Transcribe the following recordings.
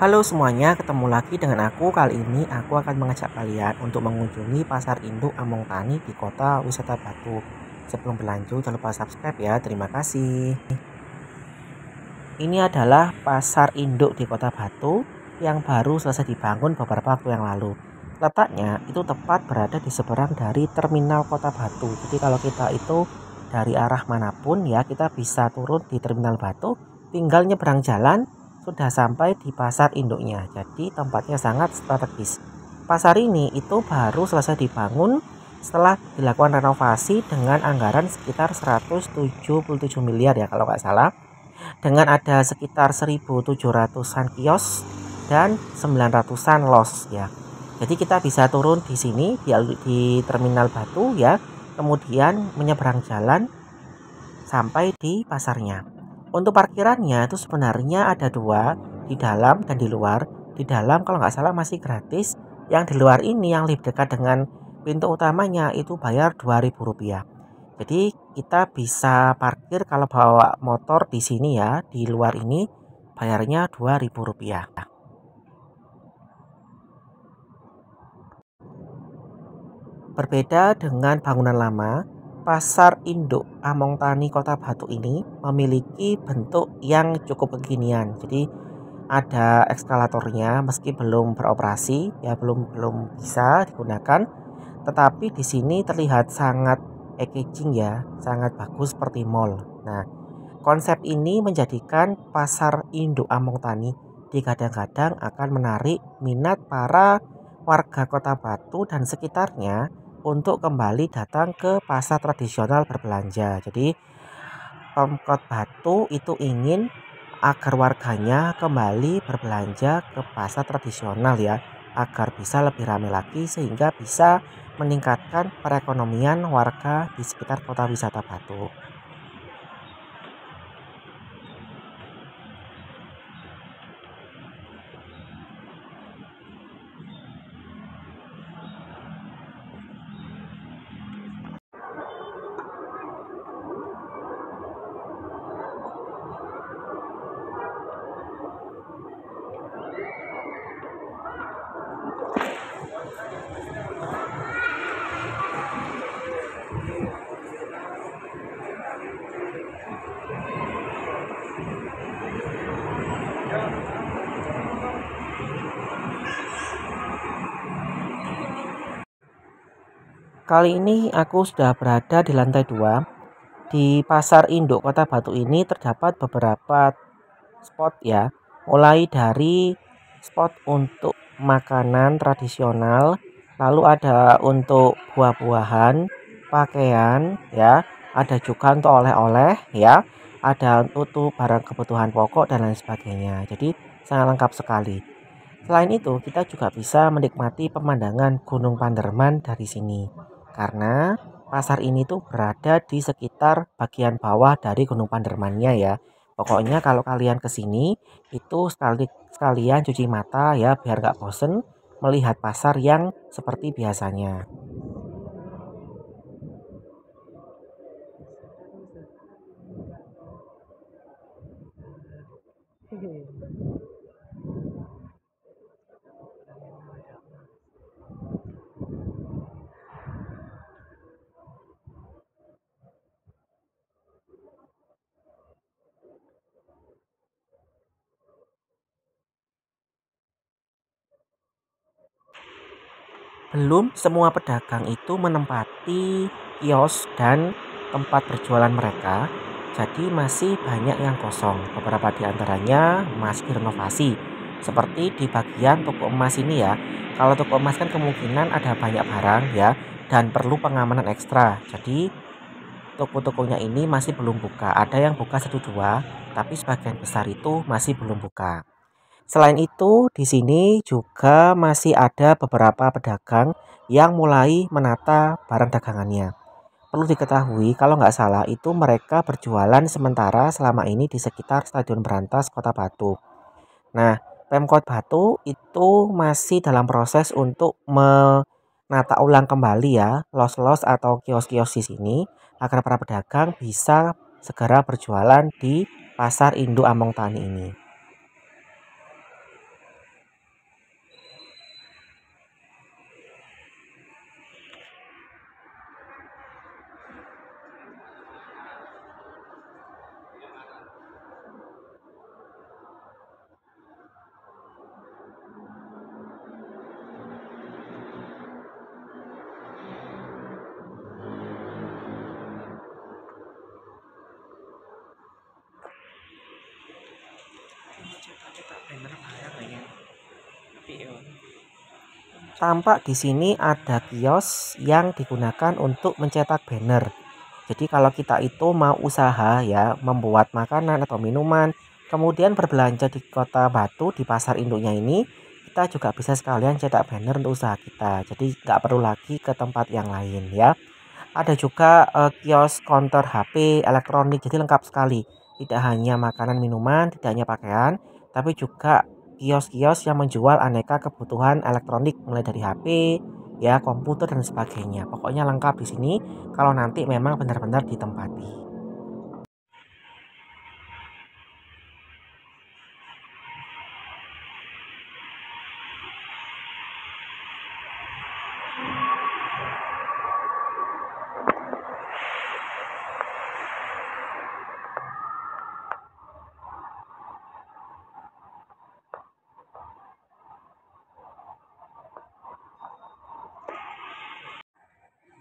Halo semuanya, ketemu lagi dengan aku. Kali ini aku akan mengajak kalian untuk mengunjungi Pasar Induk Among Tani di Kota Wisata Batu. Sebelum berlanjut, jangan lupa subscribe ya. Terima kasih. Ini adalah Pasar Induk di Kota Batu yang baru selesai dibangun beberapa waktu yang lalu. Letaknya itu tepat berada di seberang dari terminal Kota Batu. Jadi kalau kita itu dari arah manapun ya kita bisa turun di terminal Batu, tinggal nyebrang jalan sudah sampai di pasar induknya. Jadi tempatnya sangat strategis. Pasar ini itu baru selesai dibangun setelah dilakukan renovasi dengan anggaran sekitar 177 miliar ya kalau nggak salah. Dengan ada sekitar 1.700-an kios dan 900-an los ya. Jadi kita bisa turun di sini di, di terminal Batu ya, kemudian menyeberang jalan sampai di pasarnya. Untuk parkirannya itu sebenarnya ada dua, di dalam dan di luar. Di dalam kalau nggak salah masih gratis, yang di luar ini yang lebih dekat dengan pintu utamanya itu bayar Rp2.000. Jadi kita bisa parkir kalau bawa motor di sini ya, di luar ini bayarnya Rp2.000. Berbeda dengan bangunan lama, Pasar Induk Among Tani Kota Batu ini memiliki bentuk yang cukup kekinian. Jadi ada eskalatornya, meski belum beroperasi, ya belum belum bisa digunakan. Tetapi di sini terlihat sangat packaging ya, sangat bagus seperti mall. Nah, konsep ini menjadikan pasar induk Among Tani digadang kadang akan menarik minat para warga Kota Batu dan sekitarnya untuk kembali datang ke pasar tradisional berbelanja. Jadi Pemkot Batu itu ingin agar warganya kembali berbelanja ke pasar tradisional ya agar bisa lebih ramai lagi sehingga bisa meningkatkan perekonomian warga di sekitar kota wisata Batu. Kali ini aku sudah berada di lantai 2. Di pasar induk kota Batu ini terdapat beberapa spot ya. Mulai dari spot untuk makanan tradisional, lalu ada untuk buah-buahan, pakaian ya, ada juga untuk oleh-oleh ya, ada untuk barang kebutuhan pokok dan lain sebagainya. Jadi sangat lengkap sekali. Selain itu, kita juga bisa menikmati pemandangan Gunung Panderman dari sini karena pasar ini tuh berada di sekitar bagian bawah dari Gunung Pandermannya ya. Pokoknya kalau kalian kesini itu sekali sekalian cuci mata ya biar gak bosen melihat pasar yang seperti biasanya. belum semua pedagang itu menempati kios dan tempat berjualan mereka. Jadi masih banyak yang kosong. Beberapa di antaranya masih direnovasi. Seperti di bagian toko emas ini ya. Kalau toko emas kan kemungkinan ada banyak barang ya dan perlu pengamanan ekstra. Jadi toko-tokonya ini masih belum buka. Ada yang buka satu dua, tapi sebagian besar itu masih belum buka. Selain itu, di sini juga masih ada beberapa pedagang yang mulai menata barang dagangannya. Perlu diketahui, kalau nggak salah, itu mereka berjualan sementara selama ini di sekitar Stadion Berantas, Kota Batu. Nah, Pemkot Batu itu masih dalam proses untuk menata ulang kembali ya los-los atau kios-kios di sini agar para pedagang bisa segera berjualan di pasar induk Among Tani ini. Tampak di sini ada kios yang digunakan untuk mencetak banner. Jadi kalau kita itu mau usaha ya membuat makanan atau minuman, kemudian berbelanja di kota Batu di pasar induknya ini, kita juga bisa sekalian cetak banner untuk usaha kita. Jadi nggak perlu lagi ke tempat yang lain ya. Ada juga uh, kios counter HP elektronik, jadi lengkap sekali. Tidak hanya makanan minuman, tidak hanya pakaian, tapi juga kios-kios yang menjual aneka kebutuhan elektronik mulai dari HP, ya komputer dan sebagainya. Pokoknya lengkap di sini kalau nanti memang benar-benar ditempati.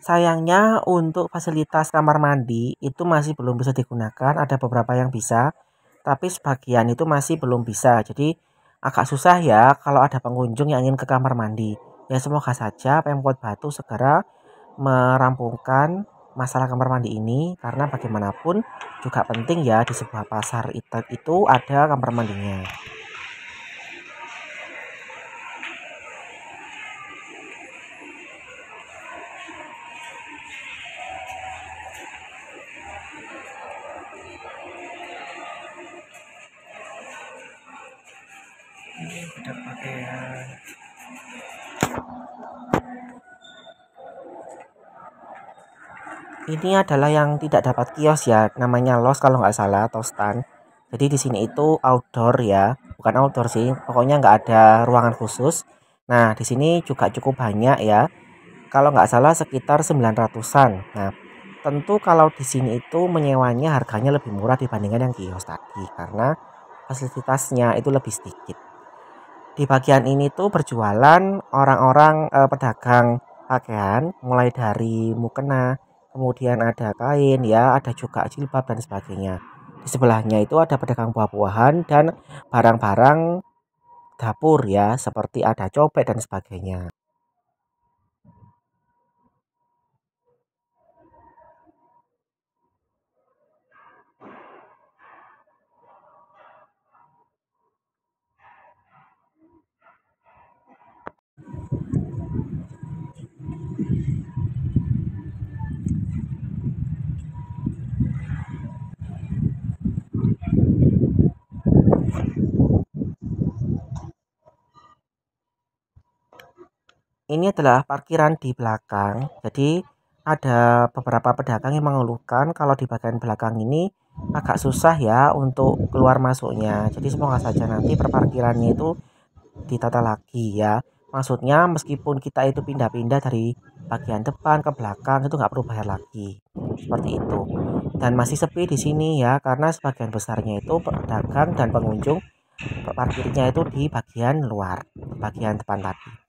Sayangnya untuk fasilitas kamar mandi itu masih belum bisa digunakan, ada beberapa yang bisa, tapi sebagian itu masih belum bisa. Jadi agak susah ya kalau ada pengunjung yang ingin ke kamar mandi. Ya semoga saja Pemkot Batu segera merampungkan masalah kamar mandi ini karena bagaimanapun juga penting ya di sebuah pasar itu ada kamar mandinya. ini adalah yang tidak dapat kios ya namanya los kalau nggak salah atau stand jadi di sini itu outdoor ya bukan outdoor sih pokoknya nggak ada ruangan khusus nah di sini juga cukup banyak ya kalau nggak salah sekitar 900-an nah tentu kalau di sini itu menyewanya harganya lebih murah dibandingkan yang kios tadi karena fasilitasnya itu lebih sedikit di bagian ini tuh berjualan orang-orang eh, pedagang pakaian mulai dari mukena kemudian ada kain ya, ada juga jilbab dan sebagainya. Di sebelahnya itu ada pedagang buah-buahan dan barang-barang dapur ya, seperti ada cobek dan sebagainya. ini adalah parkiran di belakang. Jadi ada beberapa pedagang yang mengeluhkan kalau di bagian belakang ini agak susah ya untuk keluar masuknya. Jadi semoga saja nanti perparkirannya itu ditata lagi ya. Maksudnya meskipun kita itu pindah-pindah dari bagian depan ke belakang itu nggak perlu bayar lagi. Seperti itu. Dan masih sepi di sini ya karena sebagian besarnya itu pedagang dan pengunjung parkirnya itu di bagian luar, bagian depan tadi.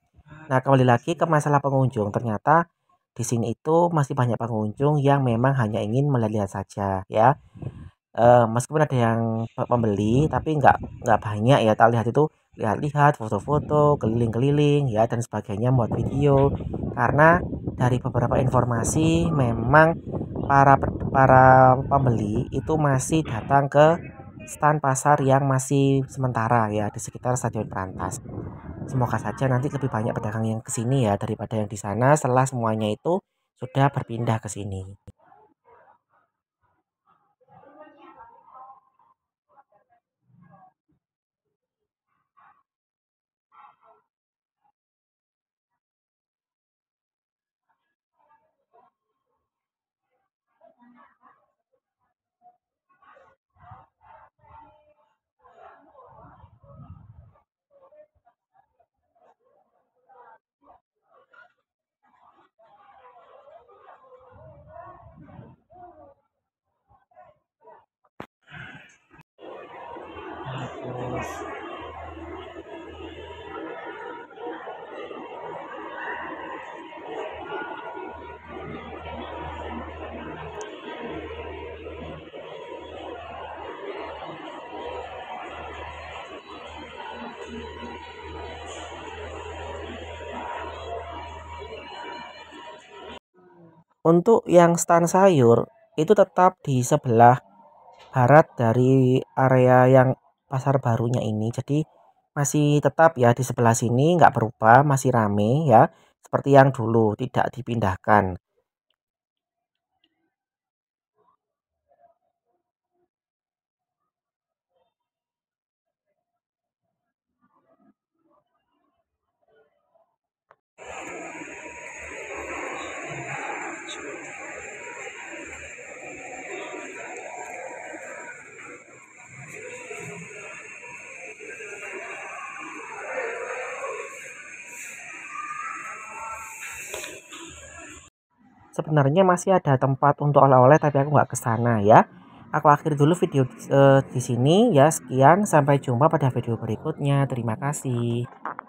Nah, kembali lagi ke masalah pengunjung. Ternyata di sini itu masih banyak pengunjung yang memang hanya ingin melihat saja, ya. E, meskipun ada yang pembeli tapi nggak nggak banyak ya. Tak lihat itu lihat-lihat, foto-foto, keliling-keliling, ya dan sebagainya, buat video. Karena dari beberapa informasi, memang para para pembeli itu masih datang ke stand pasar yang masih sementara ya di sekitar Stadion Perantas. Semoga saja nanti lebih banyak pedagang yang kesini ya daripada yang di sana setelah semuanya itu sudah berpindah ke sini. Untuk yang stand sayur itu tetap di sebelah barat dari area yang pasar barunya ini. Jadi masih tetap ya di sebelah sini nggak berubah, masih rame ya. Seperti yang dulu tidak dipindahkan. Sebenarnya masih ada tempat untuk oleh-oleh tapi aku nggak kesana ya. Aku akhir dulu video uh, di sini ya. Sekian sampai jumpa pada video berikutnya. Terima kasih.